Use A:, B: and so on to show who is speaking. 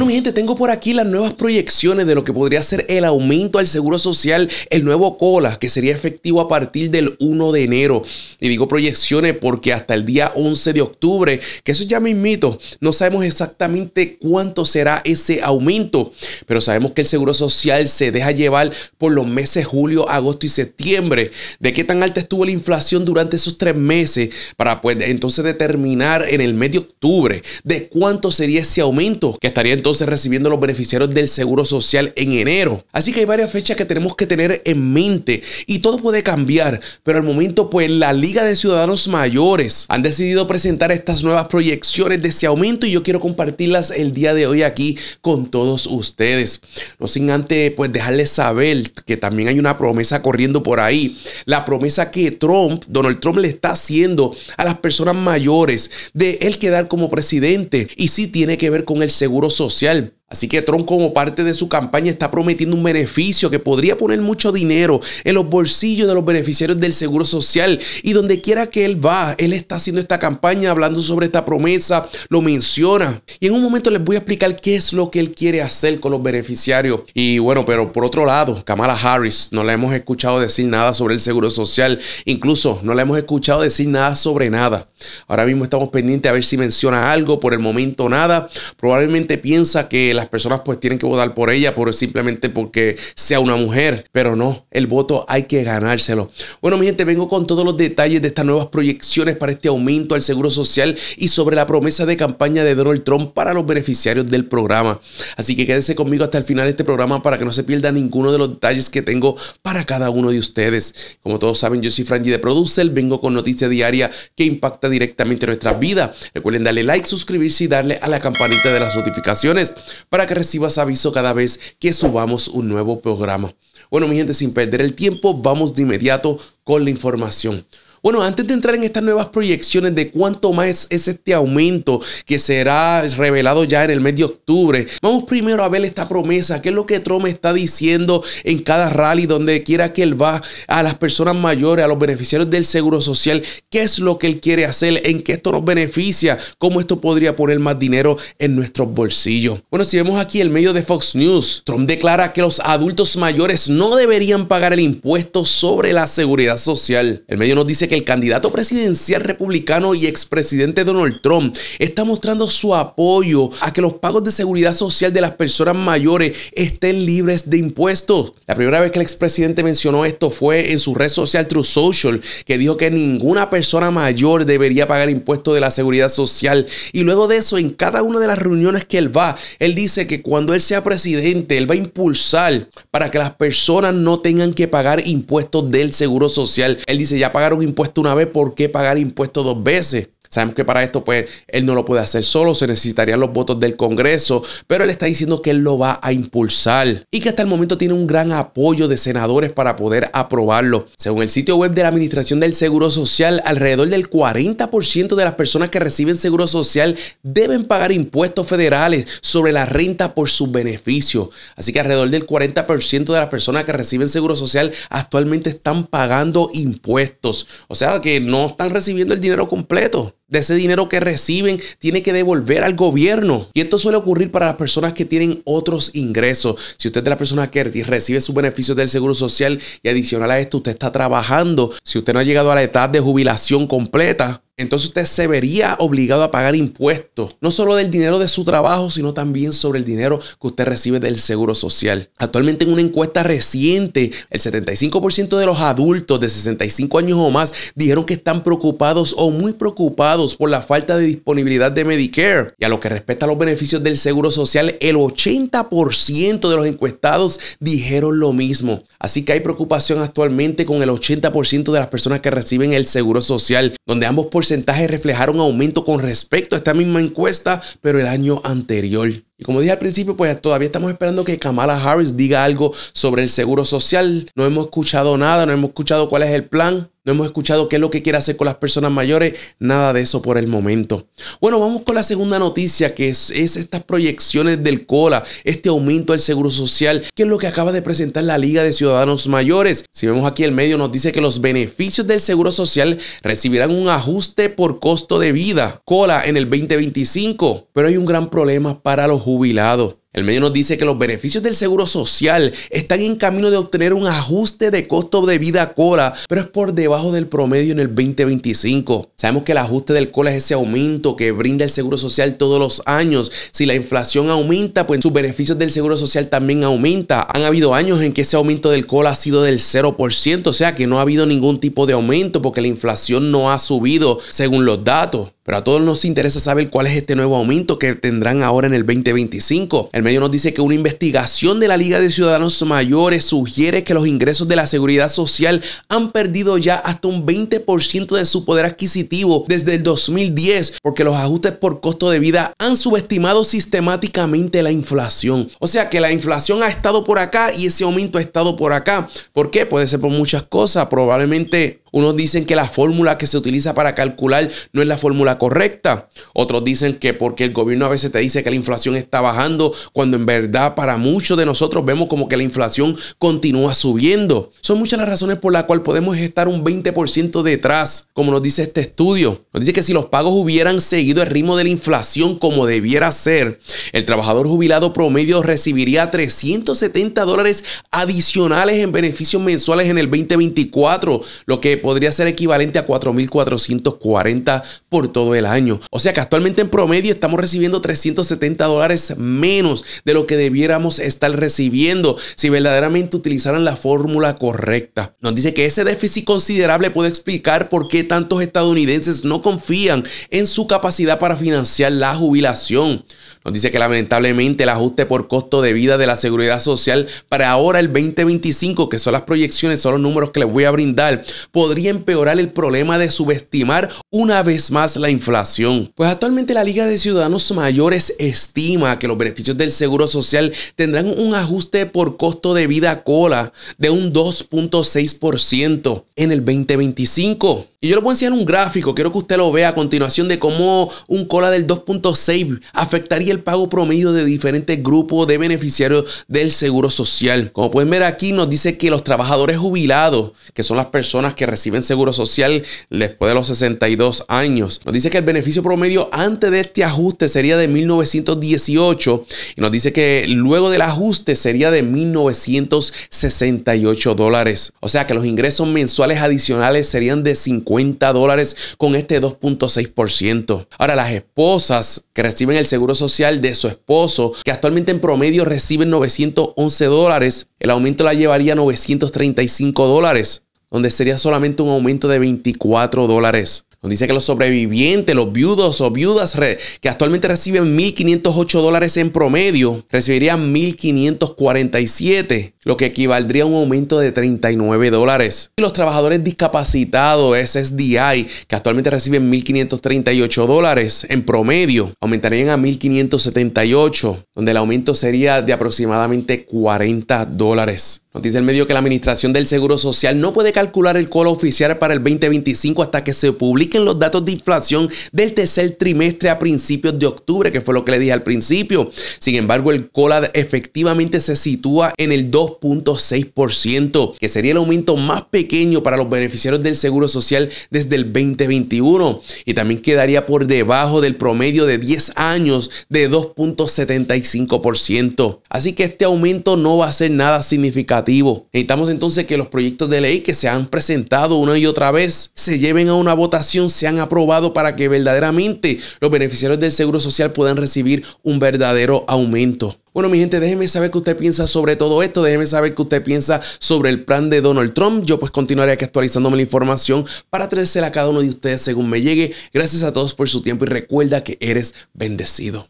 A: Bueno, mi gente, tengo por aquí las nuevas proyecciones de lo que podría ser el aumento al seguro social, el nuevo COLA, que sería efectivo a partir del 1 de enero. Y digo proyecciones porque hasta el día 11 de octubre, que eso ya me invito, no sabemos exactamente cuánto será ese aumento, pero sabemos que el seguro social se deja llevar por los meses julio, agosto y septiembre. De qué tan alta estuvo la inflación durante esos tres meses para pues entonces determinar en el mes de octubre de cuánto sería ese aumento, que estaría entonces recibiendo los beneficiarios del Seguro Social en enero. Así que hay varias fechas que tenemos que tener en mente y todo puede cambiar, pero al momento pues la Liga de Ciudadanos Mayores han decidido presentar estas nuevas proyecciones de ese aumento y yo quiero compartirlas el día de hoy aquí con todos ustedes. No sin antes pues dejarles saber que también hay una promesa corriendo por ahí, la promesa que Trump, Donald Trump le está haciendo a las personas mayores de él quedar como presidente y si tiene que ver con el seguro social Así que Trump como parte de su campaña está prometiendo un beneficio que podría poner mucho dinero en los bolsillos de los beneficiarios del Seguro Social. Y donde quiera que él va, él está haciendo esta campaña, hablando sobre esta promesa, lo menciona. Y en un momento les voy a explicar qué es lo que él quiere hacer con los beneficiarios. Y bueno, pero por otro lado, Kamala Harris, no la hemos escuchado decir nada sobre el Seguro Social. Incluso no la hemos escuchado decir nada sobre nada. Ahora mismo estamos pendientes a ver si menciona algo, por el momento nada. Probablemente piensa que las personas pues tienen que votar por ella por simplemente porque sea una mujer, pero no, el voto hay que ganárselo. Bueno, mi gente, vengo con todos los detalles de estas nuevas proyecciones para este aumento al seguro social y sobre la promesa de campaña de Donald Trump para los beneficiarios del programa. Así que quédense conmigo hasta el final de este programa para que no se pierda ninguno de los detalles que tengo para cada uno de ustedes. Como todos saben, yo soy Franji de Producer, vengo con noticias diarias que impactan directamente nuestra vida. Recuerden darle like, suscribirse y darle a la campanita de las notificaciones para que recibas aviso cada vez que subamos un nuevo programa. Bueno, mi gente, sin perder el tiempo, vamos de inmediato con la información. Bueno, antes de entrar en estas nuevas proyecciones de cuánto más es este aumento que será revelado ya en el mes de octubre, vamos primero a ver esta promesa, qué es lo que Trump está diciendo en cada rally, donde quiera que él va, a las personas mayores, a los beneficiarios del Seguro Social, qué es lo que él quiere hacer, en qué esto nos beneficia, cómo esto podría poner más dinero en nuestros bolsillos. Bueno, si vemos aquí el medio de Fox News, Trump declara que los adultos mayores no deberían pagar el impuesto sobre la seguridad social. El medio nos dice que el candidato presidencial republicano y expresidente Donald Trump está mostrando su apoyo a que los pagos de seguridad social de las personas mayores estén libres de impuestos. La primera vez que el expresidente mencionó esto fue en su red social True Social, que dijo que ninguna persona mayor debería pagar impuestos de la seguridad social. Y luego de eso, en cada una de las reuniones que él va, él dice que cuando él sea presidente, él va a impulsar para que las personas no tengan que pagar impuestos del seguro social. Él dice, ya pagaron impuestos ¿Puesto una vez, ¿por qué pagar impuesto dos veces? Sabemos que para esto, pues, él no lo puede hacer solo, se necesitarían los votos del Congreso, pero él está diciendo que él lo va a impulsar y que hasta el momento tiene un gran apoyo de senadores para poder aprobarlo. Según el sitio web de la Administración del Seguro Social, alrededor del 40% de las personas que reciben seguro social deben pagar impuestos federales sobre la renta por sus beneficios. Así que alrededor del 40% de las personas que reciben seguro social actualmente están pagando impuestos. O sea que no están recibiendo el dinero completo de ese dinero que reciben tiene que devolver al gobierno. Y esto suele ocurrir para las personas que tienen otros ingresos. Si usted es de la persona que recibe sus beneficios del Seguro Social y adicional a esto usted está trabajando, si usted no ha llegado a la edad de jubilación completa, entonces usted se vería obligado a pagar impuestos, no solo del dinero de su trabajo, sino también sobre el dinero que usted recibe del seguro social. Actualmente en una encuesta reciente, el 75% de los adultos de 65 años o más dijeron que están preocupados o muy preocupados por la falta de disponibilidad de Medicare. Y a lo que respecta a los beneficios del seguro social, el 80% de los encuestados dijeron lo mismo. Así que hay preocupación actualmente con el 80% de las personas que reciben el seguro social, donde ambos por reflejaron aumento con respecto a esta misma encuesta, pero el año anterior. Y como dije al principio, pues todavía estamos esperando que Kamala Harris diga algo sobre el seguro social. No hemos escuchado nada, no hemos escuchado cuál es el plan. No hemos escuchado qué es lo que quiere hacer con las personas mayores, nada de eso por el momento. Bueno, vamos con la segunda noticia, que es, estas proyecciones del COLA, este aumento del seguro social, que es lo que acaba de presentar la Liga de Ciudadanos Mayores. Si vemos aquí el medio, nos dice que los beneficios del seguro social recibirán un ajuste por costo de vida, COLA en el 2025, pero hay un gran problema para los el medio nos dice que los beneficios del seguro social están en camino de obtener un ajuste de costo de vida COLA, pero es por debajo del promedio en el 2025. Sabemos que el ajuste del COLA es ese aumento que brinda el seguro social todos los años. Si la inflación aumenta, pues sus beneficios del seguro social también aumenta. Han habido años en que ese aumento del COLA ha sido del 0%, o sea que no ha habido ningún tipo de aumento porque la inflación no ha subido según los datos. Pero a todos nos interesa saber cuál es este nuevo aumento que tendrán ahora en el 2025. El medio nos dice que una investigación de la Liga de Ciudadanos Mayores sugiere que los ingresos de la seguridad social han perdido ya hasta un 20% de su poder adquisitivo desde el 2010 porque los ajustes por costo de vida han subestimado sistemáticamente la inflación. O sea que la inflación ha estado por acá y ese aumento ha estado por acá. ¿Por qué? Puede ser por muchas cosas. Probablemente unos dicen que la fórmula que se utiliza para calcular no es la fórmula correcta. Otros dicen que porque el gobierno a veces te dice que la inflación está bajando, cuando en verdad para muchos de nosotros vemos como que la inflación continúa subiendo. Son muchas las razones por las cuales podemos estar un 20% detrás, como nos dice este estudio. Nos dice que si los pagos hubieran seguido el ritmo de la inflación como debiera ser, el trabajador jubilado promedio recibiría 370 dólares adicionales en beneficios mensuales en el 2024, lo que podría ser equivalente a 4.440 por todo el año. O sea que actualmente en promedio estamos recibiendo 370 dólares menos de lo que debiéramos estar recibiendo si verdaderamente utilizaran la fórmula correcta. Nos dice que ese déficit considerable puede explicar por qué tantos estadounidenses no confían en su capacidad para financiar la jubilación. Nos dice que lamentablemente el ajuste por costo de vida de la seguridad social para ahora el 2025, que son las proyecciones, son los números que les voy a brindar, podría podría empeorar el problema de subestimar una vez más la inflación. Pues actualmente la Liga de Ciudadanos Mayores estima que los beneficios del Seguro Social tendrán un ajuste por costo de vida cola de un 2.6% en el 2025. Y yo lo voy a enseñar un gráfico, quiero que usted lo vea a continuación de cómo un cola del 2.6 afectaría el pago promedio de diferentes grupos de beneficiarios del Seguro Social. Como pueden ver aquí nos dice que los trabajadores jubilados, que son las personas que reciben reciben seguro social después de los 62 años. Nos dice que el beneficio promedio antes de este ajuste sería de 1918 y nos dice que luego del ajuste sería de 1968 dólares. O sea que los ingresos mensuales adicionales serían de 50 dólares con este 2.6%. Ahora las esposas que reciben el seguro social de su esposo, que actualmente en promedio reciben 911 dólares, el aumento la llevaría a 935 dólares donde sería solamente un aumento de 24 dólares. Nos dice que los sobrevivientes, los viudos o viudas que actualmente reciben 1.508 dólares en promedio, recibirían 1.547, lo que equivaldría a un aumento de 39 dólares. Y los trabajadores discapacitados, SSDI, que actualmente reciben 1.538 dólares en promedio, aumentarían a 1.578, donde el aumento sería de aproximadamente 40 dólares. Nos dice el medio que la Administración del Seguro Social no puede calcular el COLA oficial para el 2025 hasta que se publiquen los datos de inflación del tercer trimestre a principios de octubre, que fue lo que le dije al principio. Sin embargo, el cola efectivamente se sitúa en el 2.6%, que sería el aumento más pequeño para los beneficiarios del Seguro Social desde el 2021. Y también quedaría por debajo del promedio de 10 años de 2.75%. Así que este aumento no va a ser nada significativo Necesitamos entonces que los proyectos de ley que se han presentado una y otra vez se lleven a una votación, sean aprobados para que verdaderamente los beneficiarios del Seguro Social puedan recibir un verdadero aumento. Bueno, mi gente, déjeme saber qué usted piensa sobre todo esto. Déjeme saber qué usted piensa sobre el plan de Donald Trump. Yo pues continuaré aquí actualizándome la información para traerse a cada uno de ustedes según me llegue. Gracias a todos por su tiempo y recuerda que eres bendecido.